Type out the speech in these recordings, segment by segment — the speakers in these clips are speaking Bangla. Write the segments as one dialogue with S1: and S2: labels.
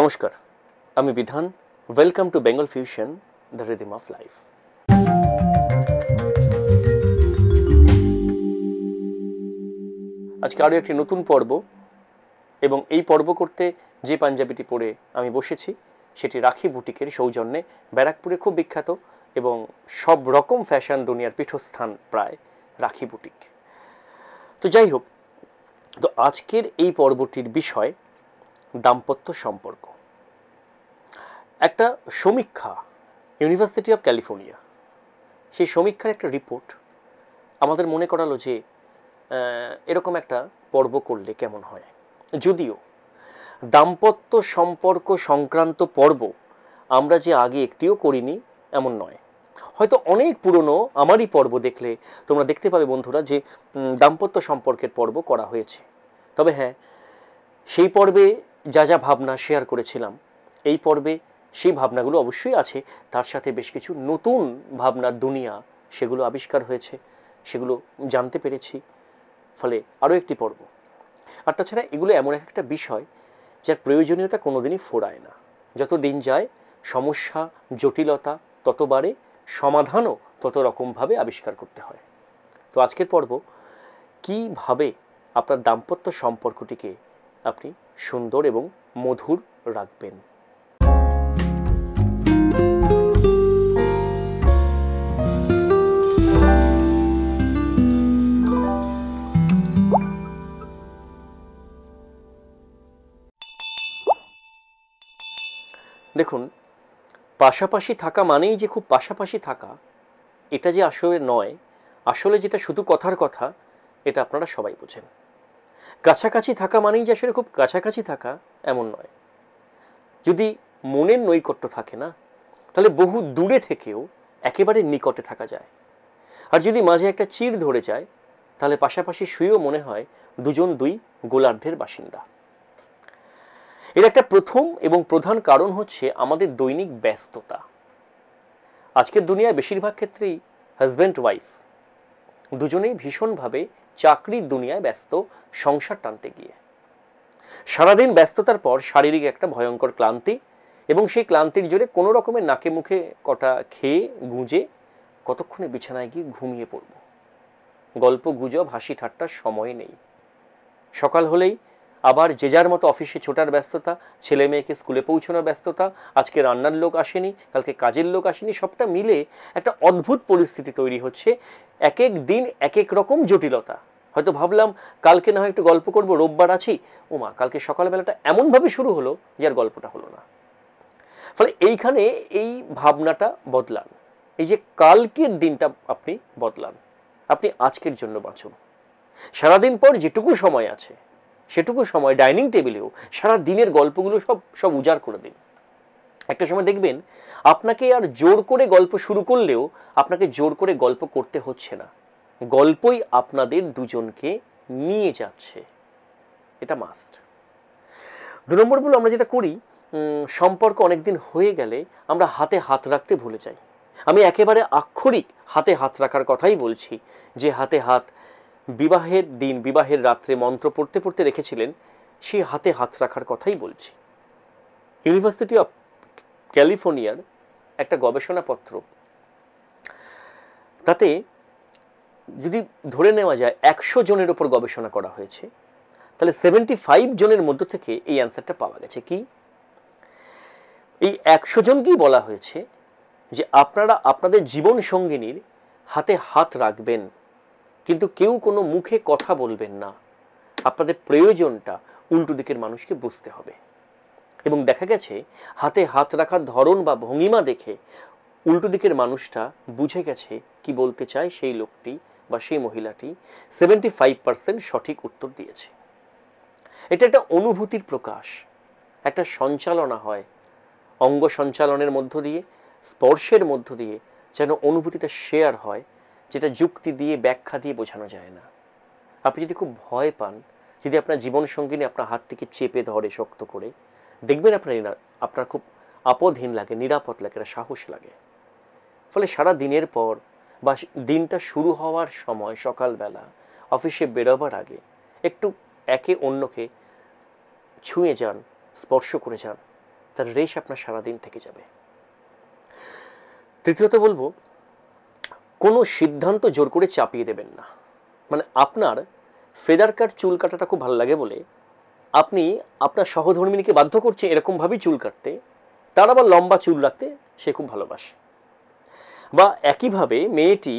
S1: নমস্কার আমি Bidhan welcome to Bengal fusion the rhythm of life আজকে আরও একটি নতুন পর্ব এবং এই পর্ব করতে যে পাঞ্জাবিটি পরে আমি বসেছি সেটি রাখি বুটিকের সৌজন্যে ব্যারাকপুরে খুব বিখ্যাত এবং সব রকম ফ্যাশন দুনিয়ার পীঠস্থান প্রায় রাখি বুটিক তো যাই হোক তো আজকের এই পর্বটির বিষয় দাম্পত্য সম্পর্ক একটা সমীক্ষা ইউনিভার্সিটি অফ ক্যালিফোর্নিয়া সেই সমীক্ষার একটা রিপোর্ট আমাদের মনে করালো যে এরকম একটা পর্ব করলে কেমন হয় যদিও দাম্পত্য সম্পর্ক সংক্রান্ত পর্ব আমরা যে আগে একটিও করিনি এমন নয় হয়তো অনেক পুরনো আমারই পর্ব দেখলে তোমরা দেখতে পাবে বন্ধুরা যে দাম্পত্য সম্পর্কের পর্ব করা হয়েছে তবে হ্যাঁ সেই পর্বে যা যা ভাবনা শেয়ার করেছিলাম এই পর্বে সেই ভাবনাগুলো অবশ্যই আছে তার সাথে বেশ কিছু নতুন ভাবনার দুনিয়া সেগুলো আবিষ্কার হয়েছে সেগুলো জানতে পেরেছি ফলে আরও একটি পর্ব আর তাছাড়া এগুলো এমন এক একটা বিষয় যার প্রয়োজনীয়তা কোনোদিনই ফোরায় না যত দিন যায় সমস্যা জটিলতা তত বাড়ে সমাধানও তত রকমভাবে আবিষ্কার করতে হয় তো আজকের পর্ব কীভাবে আপনার দাম্পত্য সম্পর্কটিকে আপনি সুন্দর এবং মধুর রাখবেন দেখুন পাশাপাশি থাকা মানেই যে খুব পাশাপাশি থাকা এটা যে আসলে নয় আসলে যেটা শুধু কথার কথা এটা আপনারা সবাই বোঝেন কাছাকাছি থাকা মানেই যে আসলে খুব কাছাকাছি থাকা এমন নয় যদি মনের নৈকট্য থাকে না তাহলে বহু দূরে থেকেও একেবারে নিকটে থাকা যায় আর যদি মাঝে একটা চির ধরে যায় তাহলে পাশাপাশি শুয়েও মনে হয় দুজন দুই গোলার্ধের বাসিন্দা এর একটা প্রথম এবং প্রধান কারণ হচ্ছে আমাদের দৈনিক ব্যস্ততা আজকের দুনিয়ায় বেশিরভাগ ক্ষেত্রেই হাজব্যান্ড ওয়াইফ দুজনেই ভীষণভাবে চাকরির দুনিয়ায় ব্যস্ত সংসার টানতে গিয়ে সারাদিন ব্যস্ততার পর শারীরিক একটা ভয়ঙ্কর ক্লান্তি এবং সেই ক্লান্তির জোরে কোনো রকমের নাকে মুখে কটা খেয়ে গুঁজে কতক্ষণে বিছানায় গিয়ে ঘুমিয়ে পড়ব গল্প গুজব হাসি ঠাট্টার সময় নেই সকাল হলেই আবার যে যার মতো অফিসে ছোটার ব্যস্ততা ছেলে মেয়েকে স্কুলে পৌঁছানোর ব্যস্ততা আজকে রান্নার লোক আসেনি কালকে কাজের লোক আসেনি সবটা মিলে একটা অদ্ভুত পরিস্থিতি তৈরি হচ্ছে এক এক দিন এক এক রকম জটিলতা হয়তো ভাবলাম কালকে না হয় একটু গল্প করব রোববার আছি ওমা কালকে সকালবেলাটা এমনভাবে শুরু হলো যে আর গল্পটা হলো না ফলে এইখানে এই ভাবনাটা বদলান এই যে কালকের দিনটা আপনি বদলান আপনি আজকের জন্য বাঁচুন সারাদিন পর যেটুকু সময় আছে সেটুকু সময় ডাইনিং টেবিলেও সারা দিনের গল্পগুলো সব সব উজাড় করে দিন একটা সময় দেখবেন আপনাকে আর জোর করে গল্প শুরু করলেও আপনাকে জোর করে গল্প করতে হচ্ছে না গল্পই আপনাদের দুজনকে নিয়ে যাচ্ছে এটা মাস্ট দু নম্বর বলে আমরা যেটা করি সম্পর্ক অনেক দিন হয়ে গেলে আমরা হাতে হাত রাখতে ভুলে যাই আমি একেবারে আক্ষরিক হাতে হাত রাখার কথাই বলছি যে হাতে হাত বিবাহের দিন বিবাহের রাত্রে মন্ত্র পড়তে পড়তে রেখেছিলেন সেই হাতে হাত রাখার কথাই বলছি ইউনিভার্সিটি অফ ক্যালিফোর্নিয়ার একটা গবেষণাপত্র তাতে যদি ধরে নেওয়া যায় একশো জনের ওপর গবেষণা করা হয়েছে তাহলে সেভেন্টি ফাইভ জনের মধ্য থেকে এই অ্যান্সারটা পাওয়া গেছে কি এই একশো জনকেই বলা হয়েছে যে আপনারা আপনাদের জীবন সঙ্গিনীর হাতে হাত রাখবেন কিন্তু কেউ কোনো মুখে কথা বলবেন না আপনাদের প্রয়োজনটা উল্টো দিকের মানুষকে বুঝতে হবে এবং দেখা গেছে হাতে হাত রাখার ধরন বা ভঙ্গিমা দেখে উল্টো দিকের মানুষটা বুঝে গেছে কি বলতে চায় সেই লোকটি বা সেই মহিলাটি সেভেন্টি ফাইভ পার্সেন্ট সঠিক উত্তর দিয়েছে এটা একটা অনুভূতির প্রকাশ একটা সঞ্চালনা হয় অঙ্গ সঞ্চালনের মধ্য দিয়ে স্পর্শের মধ্য দিয়ে যেন অনুভূতিটা শেয়ার হয় যেটা যুক্তি দিয়ে ব্যাখ্যা দিয়ে বোঝানো যায় না আপনি যদি খুব ভয় পান যদি আপনার সঙ্গিনী আপনার হাত থেকে চেপে ধরে শক্ত করে দেখবেন আপনার আপনার খুব আপদহীন লাগে নিরাপদ লাগে একটা সাহস লাগে ফলে সারা দিনের পর বা দিনটা শুরু হওয়ার সময় সকালবেলা অফিসে বেরোবার আগে একটু একে অন্যকে ছুঁয়ে যান স্পর্শ করে যান তার রেশ আপনার সারাদিন থেকে যাবে তৃতীয়ত বলবো কোনো সিদ্ধান্ত জোর করে চাপিয়ে দেবেন না মানে আপনার ফেদার কাট চুল কাটাটা খুব ভালো লাগে বলে আপনি আপনার সহধর্মিনীকে বাধ্য করছেন এরকমভাবেই চুল কাটতে তার আবার লম্বা চুল রাখতে সে খুব ভালোবাসে বা একইভাবে মেয়েটি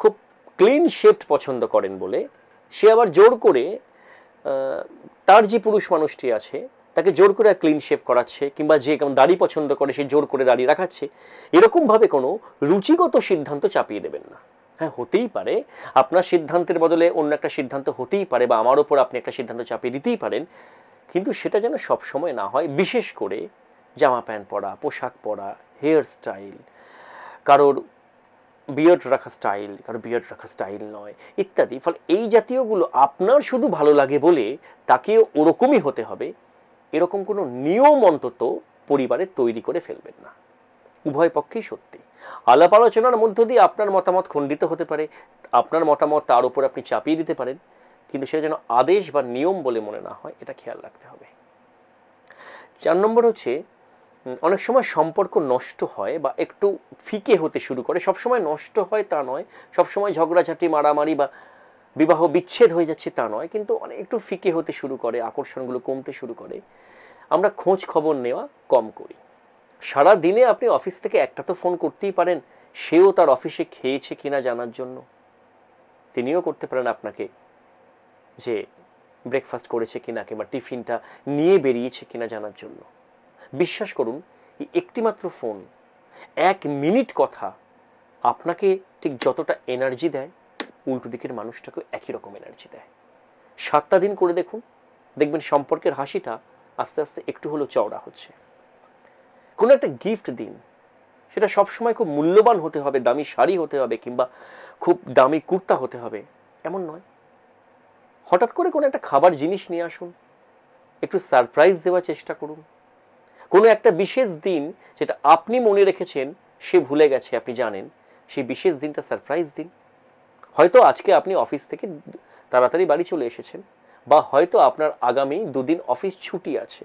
S1: খুব ক্লিন শেপড পছন্দ করেন বলে সে আবার জোর করে তার যে পুরুষ মানুষটি আছে তাকে জোর করে ক্লিন শেভ করাচ্ছে কিংবা যে কেমন দাড়ি পছন্দ করে সে জোর করে দাড়ি রাখাচ্ছে এরকমভাবে কোনো রুচিগত সিদ্ধান্ত চাপিয়ে দেবেন না হ্যাঁ হতেই পারে আপনার সিদ্ধান্তের বদলে অন্য একটা সিদ্ধান্ত হতেই পারে বা আমার ওপর আপনি একটা সিদ্ধান্ত চাপিয়ে দিতেই পারেন কিন্তু সেটা যেন সবসময় না হয় বিশেষ করে জামা প্যান্ট পরা পোশাক পরা হেয়ার স্টাইল কারোর বিয়ার্ড রাখা স্টাইল কারোর বিয়ার্ড রাখা স্টাইল নয় ইত্যাদি ফলে এই জাতীয়গুলো আপনার শুধু ভালো লাগে বলে তাকেও ওরকমই হতে হবে এরকম কোনো নিয়ম অন্তত পরিবারে তৈরি করে ফেলবেন না উভয় পক্ষেই সত্যি আলাপ আলোচনার মধ্য দিয়ে আপনার মতামত খণ্ডিত হতে পারে আপনার মতামত তার উপর আপনি চাপিয়ে দিতে পারেন কিন্তু সেটা যেন আদেশ বা নিয়ম বলে মনে না হয় এটা খেয়াল রাখতে হবে চার নম্বর হচ্ছে অনেক সময় সম্পর্ক নষ্ট হয় বা একটু ফিকে হতে শুরু করে সবসময় নষ্ট হয় তা নয় সবসময় ঝগড়াঝাটি মারামারি বা বিবাহ বিচ্ছেদ হয়ে যাচ্ছে তা নয় কিন্তু অনেক একটু ফিকে হতে শুরু করে আকর্ষণগুলো কমতে শুরু করে আমরা খোঁজ খবর নেওয়া কম করি সারা দিনে আপনি অফিস থেকে একটা তো ফোন করতেই পারেন সেও তার অফিসে খেয়েছে কিনা জানার জন্য তিনিও করতে পারেন আপনাকে যে ব্রেকফাস্ট করেছে কিনা কিংবা টিফিনটা নিয়ে বেরিয়েছে কিনা জানার জন্য বিশ্বাস করুন একটিমাত্র ফোন এক মিনিট কথা আপনাকে ঠিক যতটা এনার্জি দেয় উল্টো দিকের মানুষটাকে একই রকম এনার্জি দেয় সাতটা দিন করে দেখুন দেখবেন সম্পর্কের হাসিটা আস্তে আস্তে একটু হলেও চওড়া হচ্ছে কোনো একটা গিফট দিন সেটা সবসময় খুব মূল্যবান হতে হবে দামি শাড়ি হতে হবে কিংবা খুব দামি কুর্তা হতে হবে এমন নয় হঠাৎ করে কোনো একটা খাবার জিনিস নিয়ে আসুন একটু সারপ্রাইজ দেওয়ার চেষ্টা করুন কোনো একটা বিশেষ দিন যেটা আপনি মনে রেখেছেন সে ভুলে গেছে আপনি জানেন সেই বিশেষ দিনটা সারপ্রাইজ দিন হয়তো আজকে আপনি অফিস থেকে তাড়াতাড়ি বাড়ি চলে এসেছেন বা হয়তো আপনার আগামী দুদিন অফিস ছুটি আছে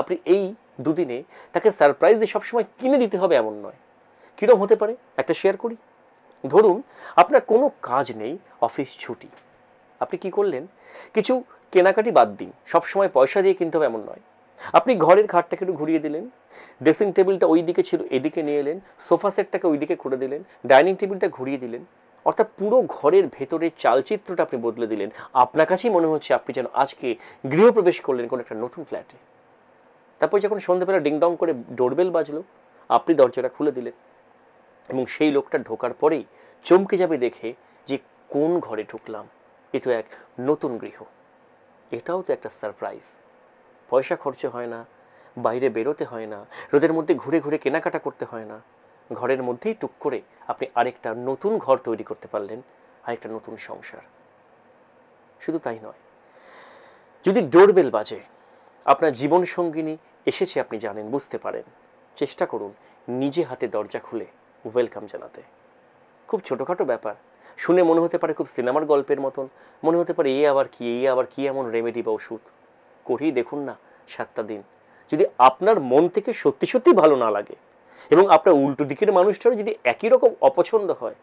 S1: আপনি এই দুদিনে তাকে সারপ্রাইজ দিয়ে সবসময় কিনে দিতে হবে এমন নয় কীরকম হতে পারে একটা শেয়ার করি ধরুন আপনার কোনো কাজ নেই অফিস ছুটি আপনি কি করলেন কিছু কেনাকাটি বাদ দিন সবসময় পয়সা দিয়ে কিনতে হবে এমন নয় আপনি ঘরের খাটটাকে একটু ঘুরিয়ে দিলেন ড্রেসিং টেবিলটা ওই দিকে ছিল এদিকে নিয়ে এলেন সোফা সেটটাকে ওই দিকে করে দিলেন ডাইনিং টেবিলটা ঘুরিয়ে দিলেন অর্থাৎ পুরো ঘরের ভেতরের চালচিত্রটা আপনি বদলে দিলেন আপনার কাছেই মনে হচ্ছে আপনি যেন আজকে গৃহপ্রবেশ করলেন কোনো একটা নতুন ফ্ল্যাটে তারপর যখন সন্ধ্যাবেলা ডিংডং করে ডোরবেল বাজলো আপনি দরজাটা খুলে দিলেন এবং সেই লোকটা ঢোকার পরেই চমকে যাবে দেখে যে কোন ঘরে ঢুকলাম এ তো এক নতুন গৃহ এটাও তো একটা সারপ্রাইজ পয়সা খরচে হয় না বাইরে বেরোতে হয় না রোদের মধ্যে ঘুরে ঘুরে কেনাকাটা করতে হয় না ঘরের মধ্যেই টুক করে আপনি আরেকটা নতুন ঘর তৈরি করতে পারলেন আরেকটা নতুন সংসার শুধু তাই নয় যদি ডোরবেল বাজে আপনার জীবন সঙ্গিনী এসেছে আপনি জানেন বুঝতে পারেন চেষ্টা করুন নিজে হাতে দরজা খুলে ওয়েলকাম জানাতে খুব ছোটোখাটো ব্যাপার শুনে মনে হতে পারে খুব সিনেমার গল্পের মতন মনে হতে পারে এই আবার কি এই আবার কি এমন রেমেডি বা ওষুধ করেই দেখুন না সাতটা দিন যদি আপনার মন থেকে সত্যি সত্যি ভালো না লাগে এবং আপনার উল্টো দিকের মানুষটারও যদি একই রকম অপছন্দ হয়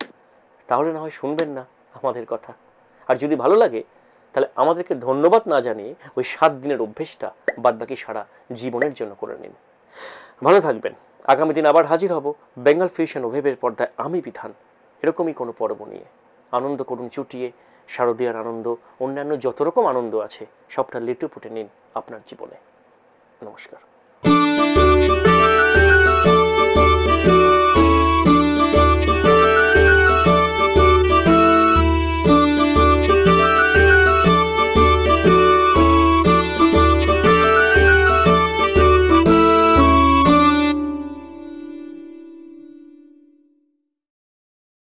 S1: তাহলে না হয় শুনবেন না আমাদের কথা আর যদি ভালো লাগে তাহলে আমাদেরকে ধন্যবাদ না জানিয়ে ওই সাত দিনের অভ্যেসটা বাদবাকি সারা জীবনের জন্য করে নিন ভালো থাকবেন আগামী দিন আবার হাজির হব বেঙ্গল ফিউশন ওভেবের পর্দায় আমি বিধান এরকমই কোনো পর্ব নিয়ে আনন্দ করুন চুটিয়ে শারদীয়ার আনন্দ অন্যান্য যত রকম আনন্দ আছে সবটা লেটু ফুটে নিন আপনার জীবনে নমস্কার